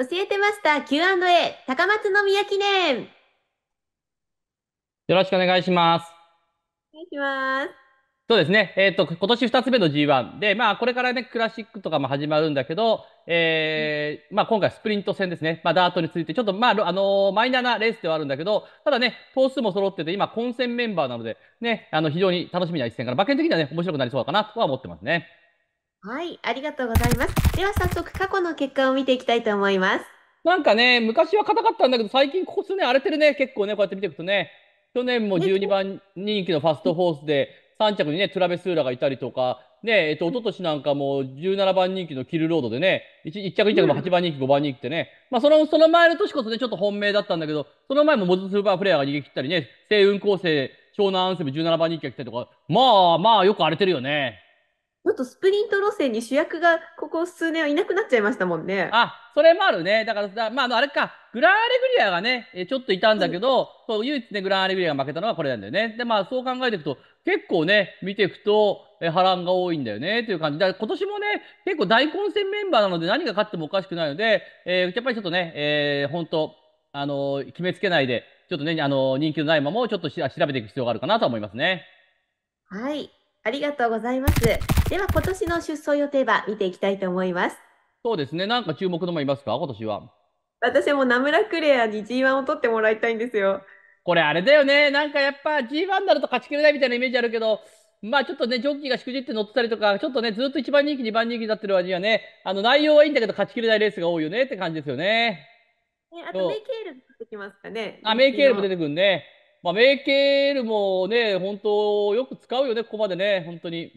教えてマスター Q&A 高松宮記念よろしくお願いしますお願いしますそうですね、えーと、と今年2つ目の G1 で、まあ、これから、ね、クラシックとかも始まるんだけど、えー、まあ、今回、スプリント戦ですね、まあ、ダートについて、ちょっと、まああのー、マイナーなレースではあるんだけど、ただね、頭数も揃ってて、今、混戦メンバーなので、ね、あの非常に楽しみな一戦から、馬券的には、ね、面白くなりそうかなとは思ってますね。はい、ありがとうございます。では早速過去の結果を見ていきたいと思います。なんかね、昔は硬かったんだけど、最近ここ数年荒れてるね、結構ね、こうやって見ていくとね。去年も12番人気のファストフォースで、3着にね、トラベスーラがいたりとか、ね、えっと、一昨年なんかも17番人気のキルロードでね、1, 1着、1着も8番人気、5番人気ってね、まあ、その、その前の年こそね、ちょっと本命だったんだけど、その前もモズスーパーフレアが逃げ切ったりね、西雲構成、湘南アンセム17番人気が来たりとか、まあまあよく荒れてるよね。もっとスプリント路線に主役がここ数年はいなくなっちゃいましたもんね。あそれもあるね、だからまあ、あれか、グランアレグリアがね、ちょっといたんだけど、うん、そう唯一ね、グランアレグリアが負けたのはこれなんだよね。で、まあ、そう考えていくと、結構ね、見ていくと、え波乱が多いんだよねという感じ、だ今年もね、結構大混戦メンバーなので、何が勝ってもおかしくないので、えー、やっぱりちょっとね、えー、本当、あのー、決めつけないで、ちょっとね、あの人気のないままをちょっと調べていく必要があるかなと思いますね。はい、ありがとうございます。では今年の出走予定馬見ていきたいと思います。そうですね。なんか注目のもいますか今年は。私も名村クレアに G1 を取ってもらいたいんですよ。これあれだよね。なんかやっぱ G1 になると勝ちきれないみたいなイメージあるけど、まあちょっとね、ジョッキーがしくじって乗ってたりとか、ちょっとね、ずっと一番人気、二番人気になってる割にはね、あの内容はいいんだけど勝ちきれないレースが多いよねって感じですよね。ねあとメイケールも出てきますかね。あ、メイケールも出てくるね。まあメイケールもね、本当よく使うよね、ここまでね、本当に。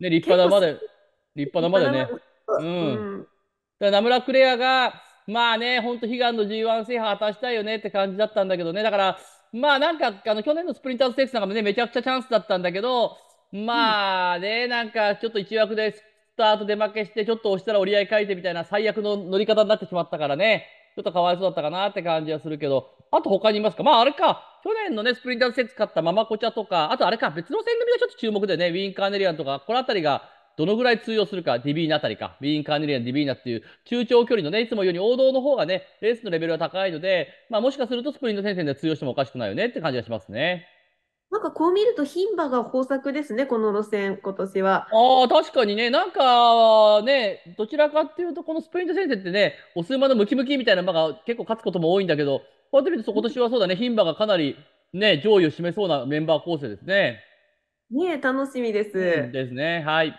ね、立派なまで、立派なまでね。うん。だから名村クレアが、まあね、本当悲願の G1 制覇果たしたいよねって感じだったんだけどね、だから、まあなんか、あの去年のスプリンターズテークスなんかもね、めちゃくちゃチャンスだったんだけど、まあね、うん、なんかちょっと1枠でスタートで負けして、ちょっと押したら折り合い書いてみたいな最悪の乗り方になってしまったからね、ちょっとかわいそうだったかなって感じはするけど、あと他にいますかまあ、あれか。去年のね、スプリンターズ戦使ったママコチャとか、あとあれか、別の戦組がちょっと注目でね、ウィーン・カーネリアンとか、この辺りがどのぐらい通用するか、ディビーナあたりか、ウィーン・カーネリアン、ディビーナっていう中長距離のね、いつもより王道の方がね、レースのレベルが高いので、まあ、もしかするとスプリント戦線で通用してもおかしくないよねって感じがしますね。なんかこう見ると牝馬が豊作ですね、この路線、今年は。ああ、確かにね、なんかね、どちらかっていうと、このスプリント戦線ってね、おす馬のムキムキみたいな馬が結構勝つことも多いんだけど、こうやって見ると、今年はそうだね、牝馬がかなり、ね、上位を占めそうなメンバー構成ですね。ね楽しみです、うん。ですね、はい。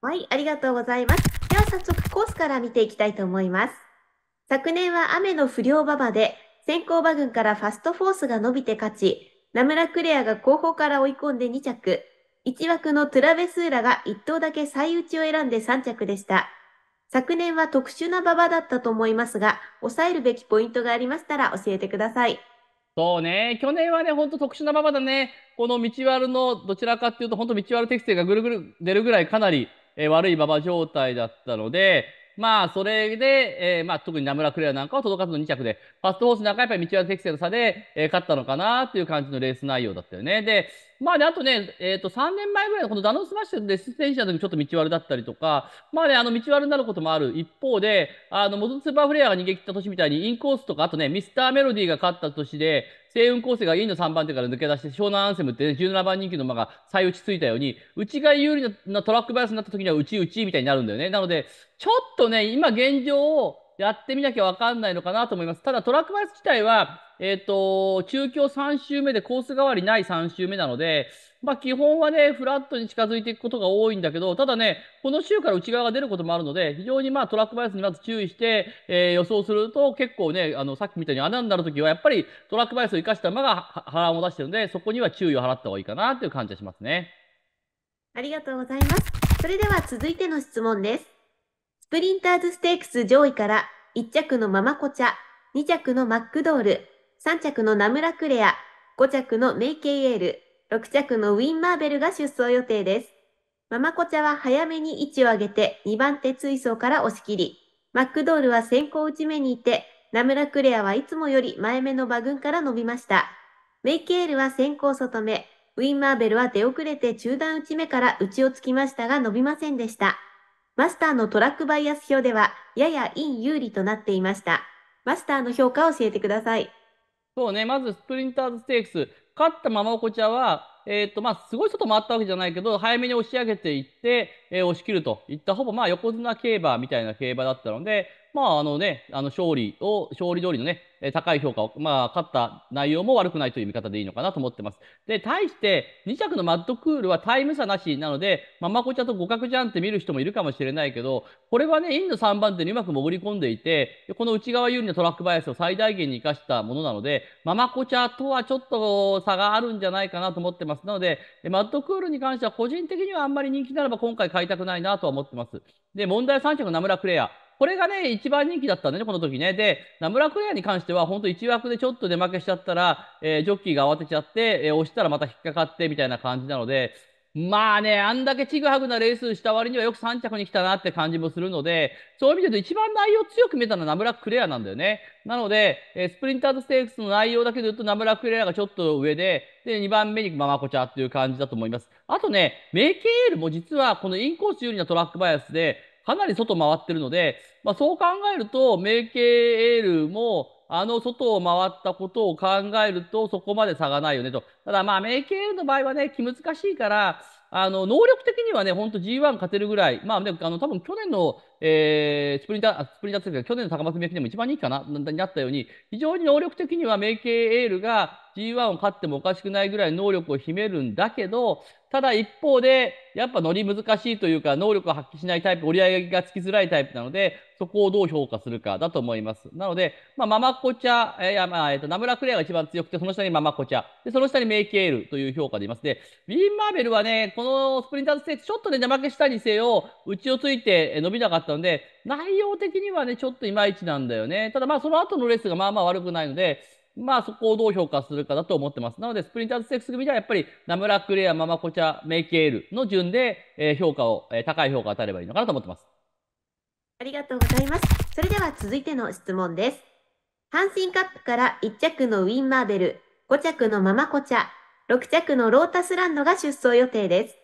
はい、ありがとうございます。では早速コースから見ていきたいと思います。昨年は雨の不良馬場で、先行馬群からファストフォースが伸びて勝ち、ナムラクレアが後方から追い込んで2着、1枠のトゥラベスーラが1頭だけ最内を選んで3着でした。昨年は特殊な馬場だったと思いますが、抑えるべきポイントがありましたら教えてください。そうね、去年はね、本当特殊な馬場だね。この道ルのどちらかっていうと、本当道ル適正がぐるぐる出るぐらいかなり、えー、悪い馬場状態だったので、まあ、それで、えー、まあ、特に名村クレアなんかは届かずの2着で、ファストホースなんかやっぱり道ル適正の差で、えー、勝ったのかなっていう感じのレース内容だったよね。で、まあね、あとね、えっ、ー、と、3年前ぐらいのこのダノンスマッシュで出演者の時ちょっと道悪だったりとか、まあね、あの、道悪になることもある一方で、あの、元スーパーフレアが逃げ切った年みたいに、インコースとか、あとね、ミスターメロディーが勝った年で、星雲構成がインの3番手から抜け出して、湘南アンセムって、ね、17番人気の馬が再打ちついたように、内が有利なトラックバイアスになった時には、内内みたいになるんだよね。なので、ちょっとね、今現状を、やってみなきゃ分かんないのかなと思います。ただトラックバイス自体は、えっ、ー、と、中京3周目でコース代わりない3周目なので、まあ、基本はね、フラットに近づいていくことが多いんだけど、ただね、この週から内側が出ることもあるので、非常にまあトラックバイアスにまず注意して、えー、予想すると、結構ね、あのさっきみたいに穴になるときは、やっぱりトラックバイアスを生かした馬が波乱を出してるので、そこには注意を払った方がいいかなという感じがしますね。ありがとうございます。それでは続いての質問です。スプリンターズステークス上位から1着のママコチャ、2着のマックドール、3着のナムラクレア、5着のメイケイエール、6着のウィン・マーベルが出走予定です。ママコチャは早めに位置を上げて2番手追走から押し切り、マックドールは先行打ち目にいて、ナムラクレアはいつもより前目の馬群から伸びました。メイケールは先行外目、ウィン・マーベルは出遅れて中段打ち目から打ちをつきましたが伸びませんでした。マスターのトラックバイアス表では、ややイン有利となっていました。マスターの評価を教えてください。そうね、まずスプリンターズステークス、勝ったままおこちらは、えーとまあ、すごい外回ったわけじゃないけど、早めに押し上げていって、えー、押し切るといった、ほぼまあ横綱競馬みたいな競馬だったので、まああのね、あの勝利を、勝利通りのね、高い評価を、まあ、勝った内容も悪くないという見方でいいのかなと思ってます。で、対して、2着のマッドクールはタイム差なしなので、まあ、まこちゃんと互角じゃんって見る人もいるかもしれないけど、これはね、インの3番手にうまく潜り込んでいて、この内側有利のトラックバイアスを最大限に生かしたものなので、まあ、まこちゃんとはちょっと差があるんじゃないかなと思ってます。なので、マッドクールに関しては、個人的にはあんまり人気ならば今回買いたくないなとは思ってます。で、問題3着の名村クレア。これがね、一番人気だったんだね、この時ね。で、ナムラクレアに関しては、本当1枠でちょっと出負けしちゃったら、えー、ジョッキーが慌てちゃって、えー、押したらまた引っかかってみたいな感じなので、まあね、あんだけちぐはぐなレースした割にはよく3着に来たなって感じもするので、そういう意味で言うと一番内容強く見えたのはナムラクレアなんだよね。なので、えスプリンターズステークスの内容だけで言うとナムラクレアがちょっと上で、で、2番目にママコチャっていう感じだと思います。あとね、メイケールも実はこのインコース有利なトラックバイアスで、かなり外回ってるので、まあ、そう考えると、メイケエールも、あの外を回ったことを考えると、そこまで差がないよねと。ただ、まあ、メイケエールの場合はね、気難しいから、あの能力的にはね、本当 G1 勝てるぐらい、まあ、ね、あの多分去年のえー、スプリンター、スプリンターです去年の高松名記でも一番人気かな、になったように、非常に能力的にはメイケエールが G1 を勝ってもおかしくないぐらい能力を秘めるんだけど、ただ一方で、やっぱ乗り難しいというか、能力を発揮しないタイプ、折り合いがつきづらいタイプなので、そこをどう評価するかだと思います。なので、まあ、ママコチャ、えーまあえーと、ナムラクレアが一番強くて、その下にママコチャ、でその下にメイケールという評価でいます。で、ウィン・マーベルはね、このスプリンターズステージ、ちょっとね、邪魔けしたにせよ、ちをついて伸びなかったったので、内容的にはね、ちょっといまいちなんだよね。ただまあ、その後のレースがまあまあ悪くないので、まあそこをどう評価するかだと思ってます。なので、スプリンターズセックス組ではやっぱり、ナムラクレア、ママコチャ、メイケールの順で、え評価を、え高い評価を与えればいいのかなと思ってます。ありがとうございます。それでは続いての質問です。阪神カップから1着のウィン・マーベル、5着のママコチャ、6着のロータスランドが出走予定です。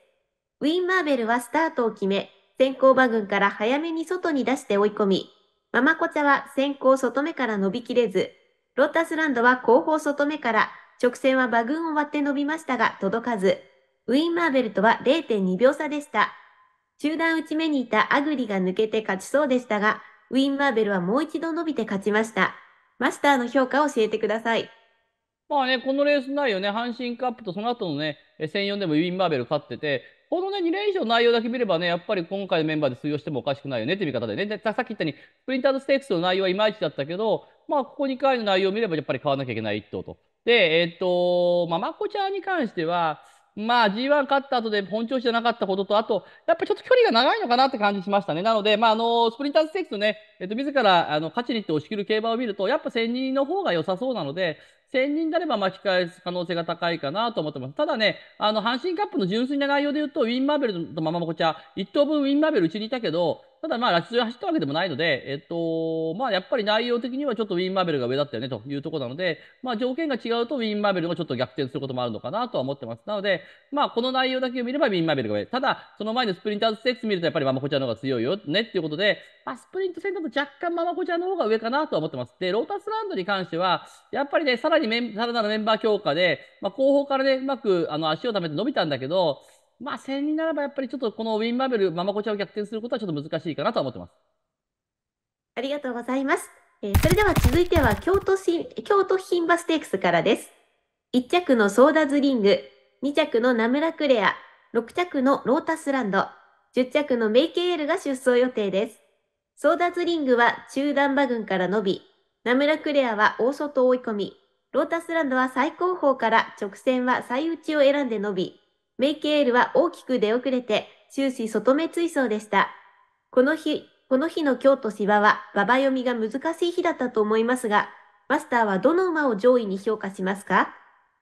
ウィン・マーベルはスタートを決め、先行馬群から早めに外に出して追い込み、ママコチャは先行外目から伸びきれず、ロータスランドは後方外目から、直線は馬群を割って伸びましたが届かず、ウィン・マーベルとは0.2秒差でした。中段内目にいたアグリが抜けて勝ちそうでしたが、ウィン・マーベルはもう一度伸びて勝ちました。マスターの評価を教えてください。まあね、このレース内容ね、阪神カップとその後のね、戦4でもウィン・マーベル勝ってて、このね、2連勝の内容だけ見ればね、やっぱり今回のメンバーで通用してもおかしくないよねって見方でね、でさっき言ったように、プリンターズステークスの内容はいまいちだったけど、まあ、ここ2回の内容を見ればやっぱり変わらなきゃいけない一頭と。で、えっ、ー、と、まあ、まこちゃんに関しては、まあ、G1 勝った後で本調子じゃなかったことと、あと、やっぱりちょっと距離が長いのかなって感じしましたね。なので、まあ、あの、スプリンターズステークスね、えっと、自ら、あの、勝ちに行って押し切る競馬を見ると、やっぱ1000人の方が良さそうなので、1000人であれば巻き返す可能性が高いかなと思ってます。ただね、あの、阪神カップの純粋な内容で言うと、ウィン・マーベルのままこちら、1等分ウィン・マーベルうちにいたけど、ただまあ、ラ地中走ったわけでもないので、えっと、まあ、やっぱり内容的にはちょっとウィン・マーベルが上だったよねというところなので、まあ、条件が違うとウィン・マーベルがちょっと逆転することもあるのかなとは思ってます。なので、まあ、この内容だけを見ればウィン・マーベルが上。ただ、その前のスプリンターズクス見るとやっぱりママコちゃんの方が強いよねっていうことで、まあ、スプリント戦だと若干ママコちゃんの方が上かなとは思ってます。で、ロータスランドに関しては、やっぱりね、さらにメンさらなるメンバー強化で、まあ、後方からね、うまくあの足をためて伸びたんだけど、まあ、1000人ならばやっぱりちょっとこのウィンバベル、ママコちゃんを逆転することはちょっと難しいかなと思ってます。ありがとうございます。えー、それでは続いては京都新、京都品馬ステークスからです。1着のソーダズリング、2着のナムラクレア、6着のロータスランド、10着のメイケエールが出走予定です。ソーダズリングは中段馬群から伸び、ナムラクレアは大外追い込み、ロータスランドは最後方から直線は最内を選んで伸び、メイケールは大きく出遅れて終始外目追走でした。この日、この日の京都芝は馬場読みが難しい日だったと思いますが、マスターはどの馬を上位に評価しますか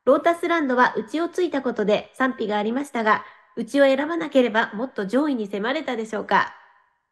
ロータスランドは内をついたことで賛否がありましたが、内を選ばなければもっと上位に迫れたでしょうか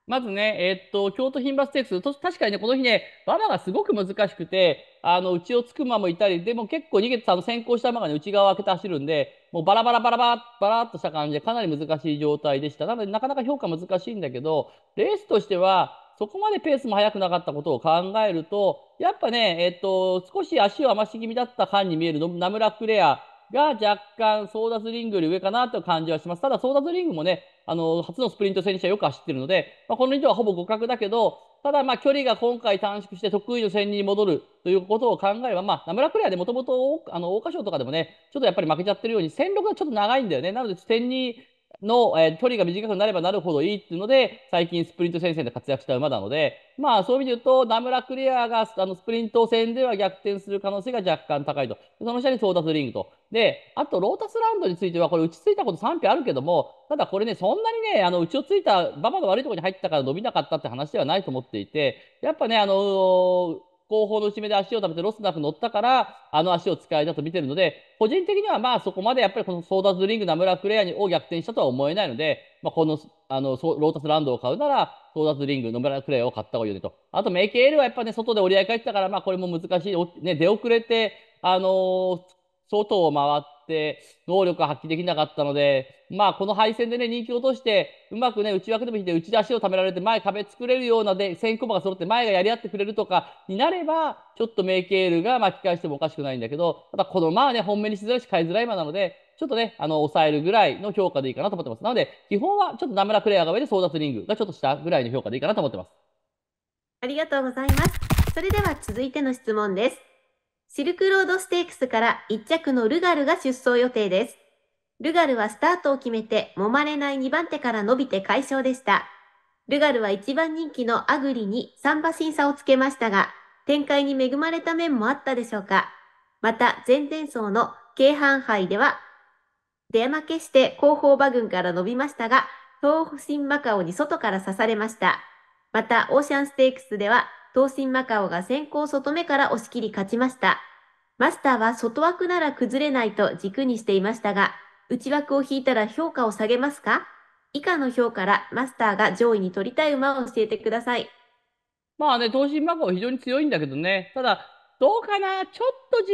まずね、えー、っと、京都牝馬ステークス、確かにね、この日ね、馬場がすごく難しくて、あの、内をつく馬もいたり、でも結構逃げて、あの、先行した馬がね、内側を開けて走るんで、もうバラバラバラバラバラっとした感じで、かなり難しい状態でした。なので、なかなか評価難しいんだけど、レースとしては、そこまでペースも速くなかったことを考えると、やっぱね、えっと、少し足を余し気味だった感に見えるナムラクレアが若干ソーダスリングより上かなという感じはします。ただソーダスリングもね、あの初のスプリント戦にしてはよく走ってるので、まあ、この人はほぼ互角だけど、ただまあ距離が今回短縮して得意の戦に戻るということを考えれば、まあ、名村クレアでもともと桜花賞とかでもね、ちょっとやっぱり負けちゃってるように、戦力がちょっと長いんだよね。なので、戦にの、えー、距離が短くなればなるほどいいっていうので、最近スプリント戦線で活躍した馬なので、まあそういう意味で言うと、名村クリアがあのスプリント戦では逆転する可能性が若干高いと。その下に争奪リングと。で、あとロータスラウンドについては、これ打ちついたこと賛否あるけども、ただこれね、そんなにね、あの、打ちをついた馬場の悪いところに入ったから伸びなかったって話ではないと思っていて、やっぱね、あのー後方の内目で足を食べてロスなく乗ったから、あの足を使えたと見てるので、個人的にはまあそこまでやっぱりこのソーダズリング、ナムラクレアにを逆転したとは思えないので、まあ、このあのロータスランドを買うなら、ソーダズリング、ム村クレアを買った方がいいよねと。あと、メイケエールはやっぱね、外で折り合い返ってたから、まあこれも難しい、ね、出遅れて、あのー、外を回っって能力が発揮できなかったので、まあ、この敗戦でね人気を落としてうまくね内枠でも引いて内で足をためられて前壁作れるようなで1000コマが揃って前がやり合ってくれるとかになればちょっとメイケールが巻き返してもおかしくないんだけどただこのまあね本命にしづらいし買いづらい馬なのでちょっとね、あの、抑えるぐらいの評価でいいかなと思ってます。なので、基本はちょっと滑らプレーが上で争奪リングがちょっとしたぐらいの評価でいいかなと思ってます。ありがとうございます。それでは続いての質問です。シルクロードステークスから1着のルガルが出走予定です。ルガルはスタートを決めて、揉まれない2番手から伸びて解消でした。ルガルは1番人気のアグリに3馬身差をつけましたが、展開に恵まれた面もあったでしょうか。また、前々走の京阪杯では、出負けして後方馬群から伸びましたが、東新マカオに外から刺されました。また、オーシャンステークスでは、東進マカオが先行外目から押し切り勝ちました。マスターは外枠なら崩れないと軸にしていましたが、内枠を引いたら評価を下げますか以下の表からマスターが上位に取りたい馬を教えてください。まあね、東進マカオ非常に強いんだけどね、ただどうかな、ちょっと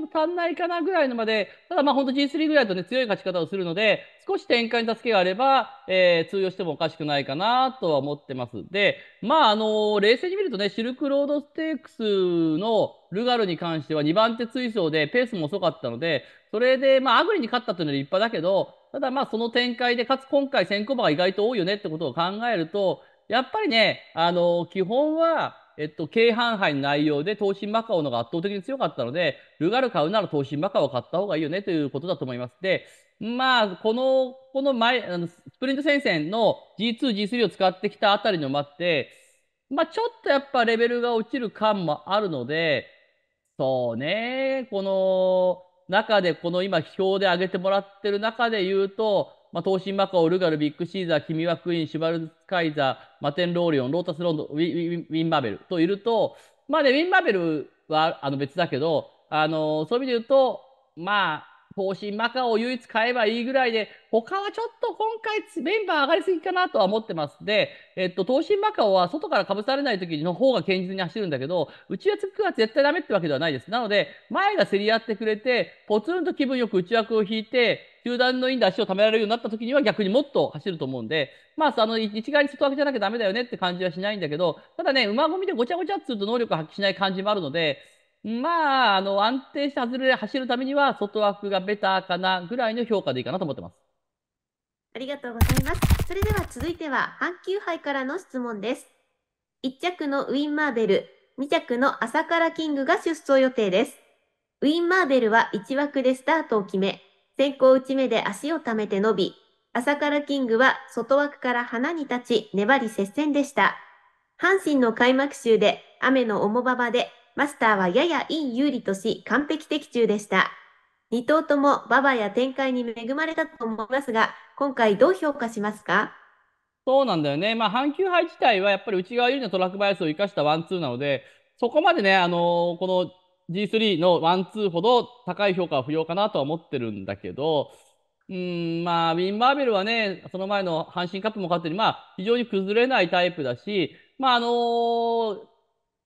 G1 だと足んないかなぐらいのまで、ただまあ本当 G3 ぐらいだとね、強い勝ち方をするので、少し展開に助けがあれば、えー、通用してもおかしくないかなとは思ってます。で、まああのー、冷静に見るとね、シルクロードステークスのルガルに関しては2番手追走でペースも遅かったので、それでまあアグリに勝ったというのは立派だけど、ただまあその展開で、かつ今回先行馬が意外と多いよねってことを考えると、やっぱりね、あのー、基本は、えっと、軽販杯の内容で投資マカオのが圧倒的に強かったので、ルガル買うなら投資マカオを買った方がいいよねということだと思います。で、まあ、この、この前、あのスプリント戦線の G2、G3 を使ってきたあたりの待って、まあ、ちょっとやっぱレベルが落ちる感もあるので、そうね、この中で、この今、表で上げてもらってる中で言うと、まあ、東進マカオ、ルガル、ビッグシーザー、キミワクイーン、シュバルツカイザー、マテンローリオン、ロータスロンド、ウィン・バベルといると、まあね、ウィン・バベルはあの別だけど、あのそういう意味で言うと、まあ、投進マカオを唯一買えばいいぐらいで、他はちょっと今回、メンバー上がりすぎかなとは思ってます。で、えっと、投進マカオは外からかぶされない時の方が堅実に走るんだけど、内ちは絶対ダメってわけではないです。なので、前が競り合ってくれて、ポツンと気分よく内枠を引いて、球団のインで足を貯められるようになった時には逆にもっと走ると思うんで、まあ、あの一概に外枠じゃなきゃだめだよねって感じはしないんだけど、ただね、馬込みでごちゃごちゃっつうと能力発揮しない感じもあるので、まあ、あの、安定した外れで走るためには、外枠がベターかなぐらいの評価でいいかなと思ってます。ありがとうございます。それでは続いては、阪急杯からの質問です。1着のウィン・マーベル、2着の朝らキングが出走予定です。ウィン・マーベルは1枠でスタートを決め、先行打ち目で足を溜めて伸び、朝らキングは外枠から花に立ち、粘り接戦でした。阪神の開幕週で雨の重馬場でマスターはやや陰有利とし、完璧的中でした。2頭とも馬場や展開に恵まれたと思いますが、今回どう評価しますかそうなんだよね。まあ、阪急杯自体はやっぱり内側有利のトラックバイアスを生かしたワンツーなので、そこまでね、あのー、この G3 のワンツーほど高い評価は不要かなとは思ってるんだけど、うん、まあ、ウィン・バーベルはね、その前の阪神カップも勝ってに、まあ、非常に崩れないタイプだし、まあ、あのー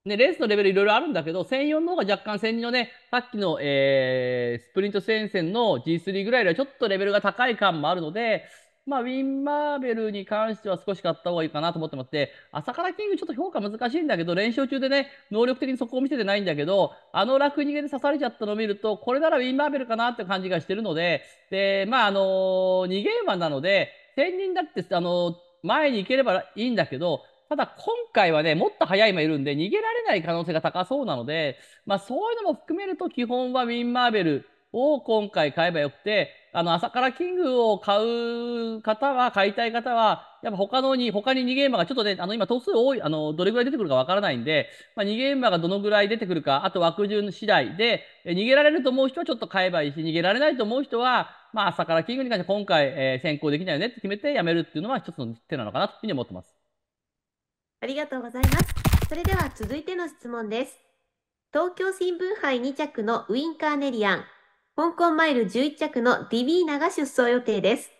ね、レースのレベルいろいろあるんだけど、1004の方が若干1 0 0のね、さっきの、えー、スプリント戦線の G3 ぐらいよりはちょっとレベルが高い感もあるので、まあ、ウィン・マーベルに関しては少し買った方がいいかなと思ってまって、朝からキングちょっと評価難しいんだけど、連勝中でね、能力的にそこを見せてないんだけど、あの楽逃げで刺されちゃったのを見ると、これならウィン・マーベルかなって感じがしてるので、で、まあ、あのー、げ馬なので、1000人だって、あのー前に行ければいいんだけど、ただ今回はね、もっと早いもいるんで、逃げられない可能性が高そうなので、まあ、そういうのも含めると、基本はウィン・マーベルを今回買えばよくて、あの朝からキングを買う方は、買いたい方は、やっぱ他のに、他に2ゲーがちょっとね、あの今、頭数多い、あのどれぐらい出てくるかわからないんで、まあ、2ゲーがどのぐらい出てくるか、あと枠順次第で、逃げられると思う人はちょっと買えばいいし、逃げられないと思う人は、まあ、朝からキングに関して今回、えー、先行できないよねって決めてやめるっていうのは一つの手なのかなというふうに思ってます。ありがとうございます。それでは続いての質問です。東京新聞杯2着のウィン・カーネリアン、香港マイル11着のディビーナが出走予定です。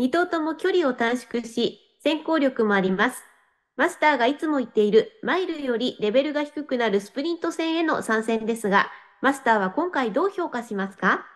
2頭とも距離を短縮し、先行力もあります。マスターがいつも言っている、マイルよりレベルが低くなるスプリント戦への参戦ですが、マスターは今回どう評価しますか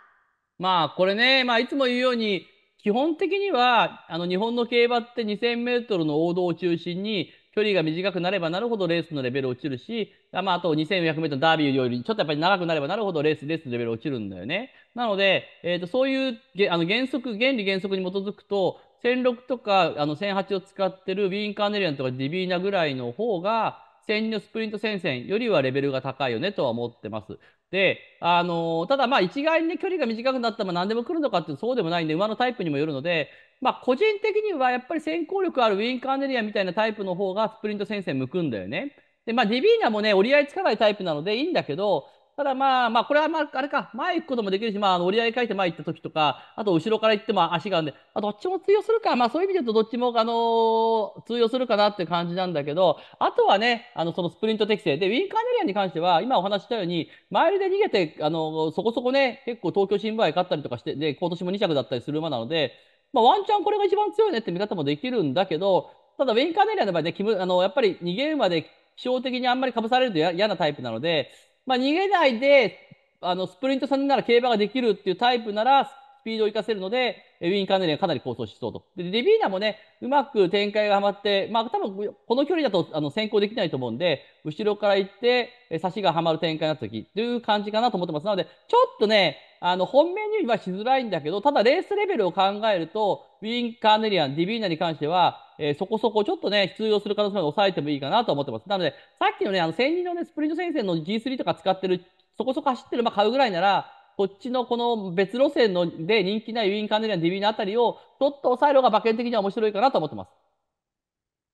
まあこれね、まあ、いつも言うように、基本的にはあの日本の競馬って2000メートルの王道を中心に距離が短くなればなるほどレースのレベル落ちるし、まあ、あと 2400m ダービーよりちょっとやっぱり長くなればなるほどレース、レースのレベル落ちるんだよね。なので、えー、とそういうあの原則、原理原則に基づくと、1006とかあの1008を使ってるウィーン・カーネリアンとかディビーナぐらいの方が、1 0のスプリント戦線よりはレベルが高いよねとは思ってます。で、あのー、ただまあ一概にね、距離が短くなったら何でも来るのかってそうでもないんで、馬のタイプにもよるので、まあ、個人的にはやっぱり先行力あるウィン・カーネリアみたいなタイプの方がスプリント先生向くんだよね。で、まあ、ディビーナもね、折り合いつかないタイプなのでいいんだけど、ただまあ、まあ、これはまあ、あれか、前行くこともできるし、まあ、あの折り合い書いて前行った時とか、あと後ろから行っても足があるんで、あどっちも通用するか、まあ、そういう意味で言うとどっちも、あの通用するかなって感じなんだけど、あとはね、あの、そのスプリント適性。で、ウィンカーネリアに関しては、今お話したように、マイルで逃げて、あのそこそこね、結構東京新聞杯勝ったりとかして、で、今年も2着だったりする馬なので、まあ、ワンチャンこれが一番強いねって見方もできるんだけど、ただウェインカーネリアの場合ね、キムあのやっぱり逃げるまで気象的にあんまりかぶされると嫌なタイプなので、まあ、逃げないであのスプリントさんなら競馬ができるっていうタイプなら、スピードを生かせるので、ウィン・カーネリアンかなり構想しそうと。で、レビーナもね、うまく展開がはまって、まあ多分この距離だとあの先行できないと思うんで、後ろから行って、差しがはまる展開になった時という感じかなと思ってます。なので、ちょっとね、あの、本命にはしづらいんだけど、ただレースレベルを考えると、ウィン・カーネリアン、ディビーナに関しては、えー、そこそこちょっとね、必要する可能性まで抑えてもいいかなと思ってます。なので、さっきのね、あの、1000人のね、スプリント戦線の G3 とか使ってる、そこそこ走ってるまあ、買うぐらいなら、こっちのこの別路線ので人気なユイン・カーネリアン、ディビーのあたりをちょっと抑えるのが馬券的には面白いかなと思ってます。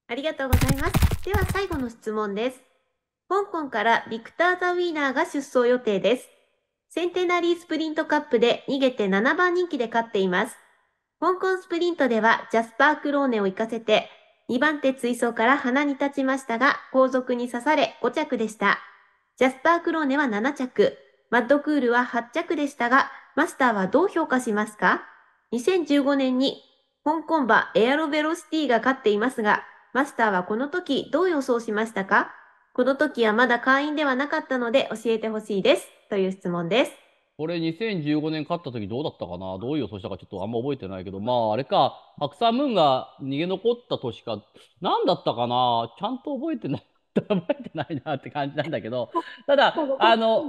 ありがとうございます。では最後の質問です。香港からビクター・ザ・ウィーナーが出走予定です。センテナリースプリントカップで逃げて7番人気で勝っています。香港スプリントではジャスパー・クローネを行かせて、2番手追走から鼻に立ちましたが、後続に刺され5着でした。ジャスパー・クローネは7着、マッドクールは8着でしたが、マスターはどう評価しますか ?2015 年に香港馬エアロベロシティが勝っていますが、マスターはこの時どう予想しましたかこの時はまだ会員ではなかったので教えてほしいです。という質問です。これ2015年勝った時どうだったかなどういう予想したかちょっとあんま覚えてないけど、まああれか、白山ムーンが逃げ残った年か、何だったかなちゃんと覚えてない、覚えてないなって感じなんだけど、ただ、あの、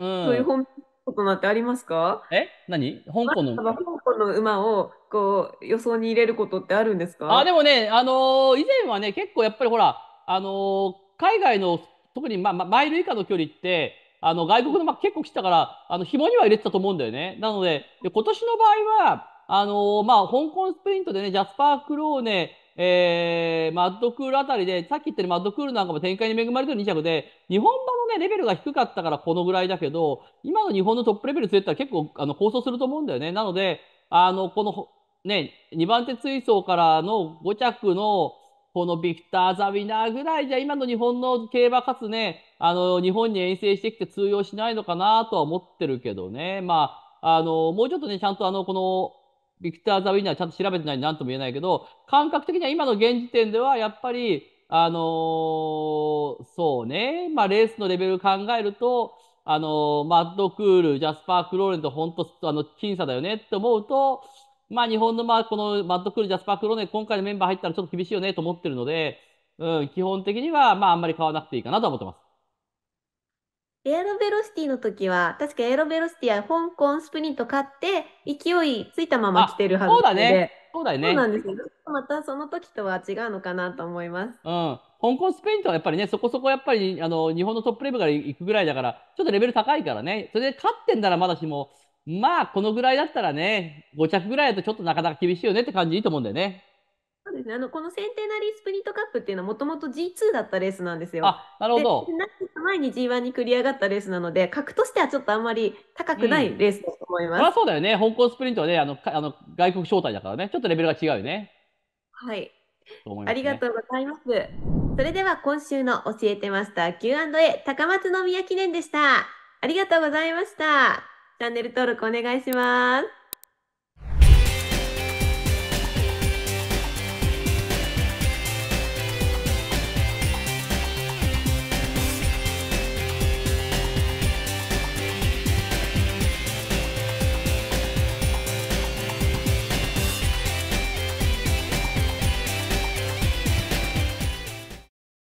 そういう本ことなんてありますかえ何香港の香港の馬をこう予想に入れることってあるんですかあでもね、あのー、以前はね結構やっぱりほら、あのー、海外の特に、まあ、マイル以下の距離ってあの外国の馬結構来たからあの紐には入れてたと思うんだよね。なのでで今年の場合はあのー、まあ、香港スプリントでねジャスパー・クローネえー、マッドクールあたりで、さっき言ったようにマッドクールなんかも展開に恵まれてる2着で、日本馬ね、レベルが低かったからこのぐらいだけど、今の日本のトップレベル連いてたら結構あの構想すると思うんだよね。なので、あの、この、ね、2番手追走からの5着の、このビクター・ザ・ウィナーぐらいじゃ、今の日本の競馬かつね、あの、日本に遠征してきて通用しないのかなとは思ってるけどね。まあ、あの、もうちょっとね、ちゃんとあの、この、ビクター・ザ・ウィナーちゃんと調べてないなんとも言えないけど、感覚的には今の現時点では、やっぱり、あのー、そうね、まあ、レースのレベル考えると、あのー、マッドクール、ジャスパー・クローレンと本当、あの、僅差だよねって思うと、まあ、日本の、まあ、このマッドクール、ジャスパー・クローレン、今回のメンバー入ったらちょっと厳しいよねと思ってるので、うん、基本的には、まあ、あんまり買わなくていいかなと思ってます。エアロベロシティの時は、確かエアロベロシティは香港スプリント勝って、勢いついたまま来てるはずそうだね。そうだよね。そうなんですよ。またその時とは違うのかなと思います。うん。香港、スペインとはやっぱりね、そこそこやっぱりあの日本のトップレベルからいくぐらいだから、ちょっとレベル高いからね。それで勝ってんならまだしも、まあこのぐらいだったらね、5着ぐらいだとちょっとなかなか厳しいよねって感じいいと思うんだよね。そうですね、あのこのセンテナリースプリントカップっていうのはもともと G2 だったレースなんですよ。あなるほど。前に G1 に繰り上がったレースなので、格としてはちょっとあんまり高くないレース思います。まあ、そうだよね。香港スプリントはね、あの、あの外国招待だからね、ちょっとレベルが違うよね。はい。ね、ありがとうございます。それでは今週の教えてました Q&A 高松宮記念でした。ありがとうございました。チャンネル登録お願いします。